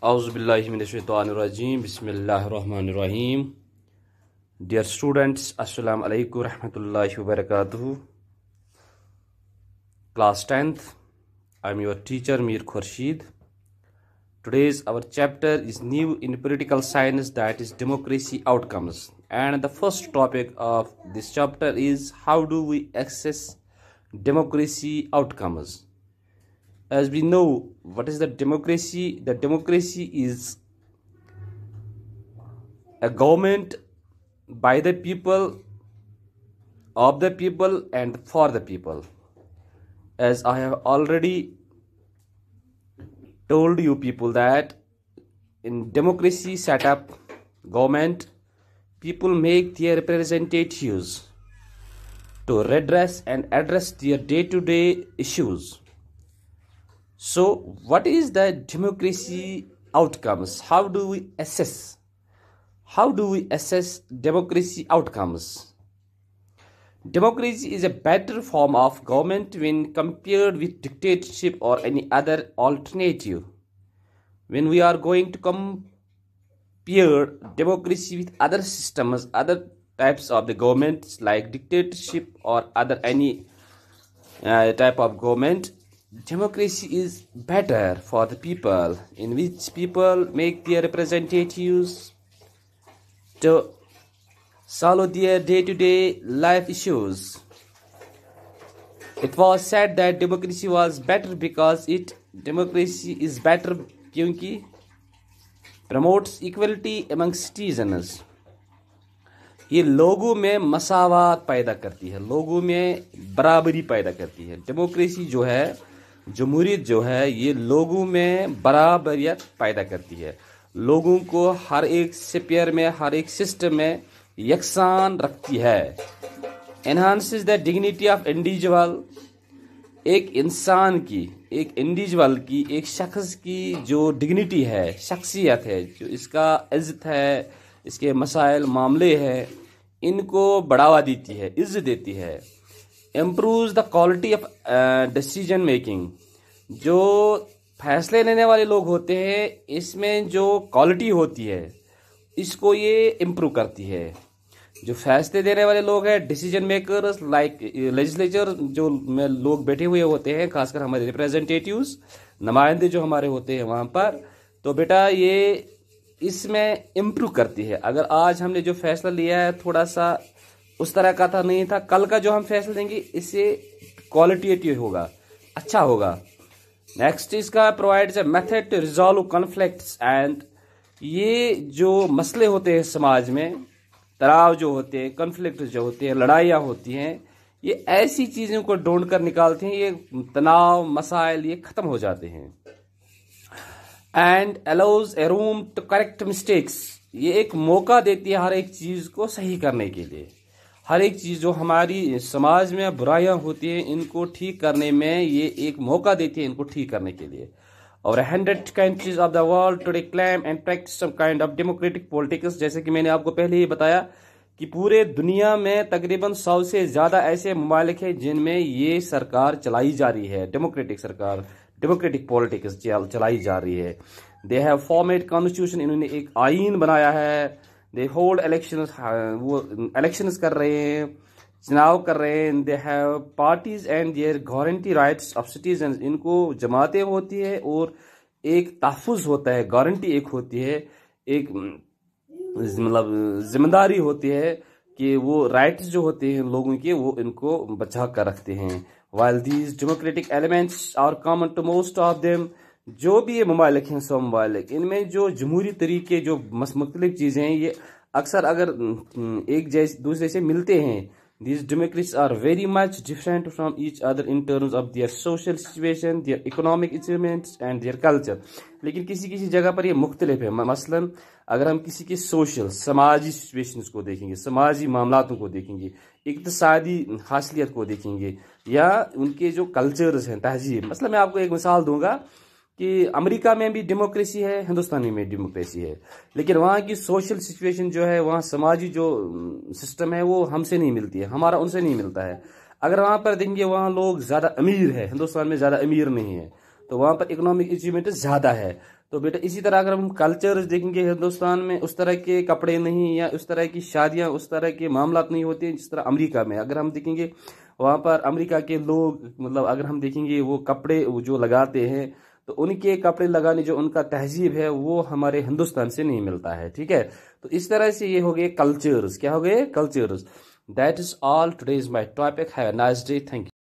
Auzubillahiminashaitanirrajim. Bismillahirrahmanirrahim. Dear students, Assalamu alaikum rahmatullahi wabarakatuh. Class 10th, I'm your teacher Mir Khurshid. Today's our chapter is new in political science that is democracy outcomes. And the first topic of this chapter is how do we access democracy outcomes? as we know what is the democracy the democracy is a government by the people of the people and for the people as i have already told you people that in democracy setup government people make their representatives to redress and address their day-to-day -day issues so, what is the democracy outcomes? How do we assess? How do we assess democracy outcomes? Democracy is a better form of government when compared with dictatorship or any other alternative. When we are going to compare democracy with other systems, other types of the governments like dictatorship or other any uh, type of government, democracy is better for the people, in which people make their representatives to solve their day to day life issues. It was said that democracy was better because it democracy is better क्योंकि promotes equality among citizens. ये लोगों में मसावात पैदा करती है लोगों में बराबरी पैदा करती है डेमोक्रेसी जो है जमहूरीत जो है ये लोगों में बराबरियत पैदा करती है लोगों को हर एक स्पेयर में हर एक सिस्टम में यकसान रखती है enhances the dignity of individual एक इंसान की एक इंडिविजुअल की एक शख्स की जो डिग्निटी है शख्सियत है जो इसका इज्जत है इसके मसाइल मामले हैं इनको बढ़ावा देती है इज्जत देती है improve the quality of decision making जो फैसले लेने वाले लोग होते हैं इसमें जो क्वालिटी होती है इसको ये इम्प्रूव करती है जो फैसले देने वाले लोग हैं डिसीजन मेकर्स लाइक लेजिस्लेचर जो में लोग बैठे हुए होते हैं खासकर हमारे रिप्रेजेंटेटिव्स नुमाइंदे जो हमारे होते हैं वहाँ पर तो बेटा ये इसमें इम्प्रूव करती है अगर आज हमने जो फैसला लिया है थोड़ा सा उस तरह का था नहीं था कल का जो हम फैसला देंगे इससे क्वालिटेटिव होगा अच्छा होगा नेक्स्ट इसका provide method to resolve conflict and ये जो मसले होते हैं समाज में तनाव जो होते हैं कॉन्फ्लिक्ट जो होते हैं लड़ाइयाँ होती हैं ये ऐसी चीज़ों को ढूंढ कर निकालते हैं ये तनाव मसाइल ये ख़त्म हो जाते हैं and allows a room to correct mistakes ये एक मौका देती है हर एक चीज़ को सही करने के लिए हर एक चीज़ जो हमारी समाज में बुराइयां होती हैं इनको ठीक करने में ये एक मौका देती है इनको ठीक करने के लिए और hundred countries of the world to claim and practice some kind of democratic politics जैसे कि मैंने आपको पहले ही बताया कि पूरे दुनिया में तकरीबन सौ से ज़्यादा ऐसे ममालिक हैं जिनमें ये सरकार चलाई जा रही है डेमोक्रेटिक सरकार डेमोक्रेटिक पॉलिटिक्स चलाई जा रही है दे हैव फॉर्मेड कॉन्स्टिट्यूशन इन्होंने एक आइन बनाया है दे होल्ड इलेक्शन वो इलेक्शन कर रहे हैं चुनाव कर रहे हैं they have parties and their guarantee rights of citizen इनको जमातें होती है और एक तहफ़ होता है गारंटी एक होती है एक मतलब जिम्मेदारी होती है कि वो राइट्स जो होते हैं लोगों के वो इनको बचा कर रखते हैं while these democratic elements are common to most of them जो भी ये ममालिक हैं सौ ममालिक इनमें जो जमहूरी तरीके जो मुख्तलिफ चीज़ें हैं ये अक्सर अगर हम्म, एक जैसे दूसरे से मिलते हैं these democracy are very much different from each other in terms of their social situation their economic achievements and their culture लेकिन किसी किसी जगह पर ये मुख्तलिफ है मसलन अगर हम किसी के सोशल समाजी सिचुएशन को देखेंगे समाजी मामलों को देखेंगे इकतसादी हासिलियत को देखेंगे या उनके जो कल्चर्स हैं तहजीब मसलन मैं आपको एक मिसाल दूंगा कि अमेरिका में भी डेमोक्रेसी है हिंदुस्तान में डेमोक्रेसी है लेकिन वहाँ की सोशल सिचुएशन जो है वहाँ समाजी जो सिस्टम है वो हमसे नहीं मिलती है हमारा उनसे नहीं मिलता है अगर वहाँ पर देखेंगे वहाँ लोग ज़्यादा अमीर है हिंदुस्तान में ज़्यादा अमीर नहीं है तो वहाँ पर इकोनॉमिक अचीवमेंट ज़्यादा है तो बेटा इसी तरह अगर हम कल्चर देखेंगे हिंदुस्तान में उस तरह के कपड़े नहीं या उस तरह की शादियाँ उस तरह के मामला नहीं होते हैं जिस तरह अमेरिका में अगर हम देखेंगे वहाँ पर अमेरिका के लोग मतलब अगर हम देखेंगे वो कपड़े जो लगाते हैं तो उनके कपड़े लगाने जो उनका तहजीब है वो हमारे हिंदुस्तान से नहीं मिलता है ठीक है तो इस तरह से ये हो गए कल्चर्स क्या हो गए cultures that is all today is my topic है नाइस डे थैंक यू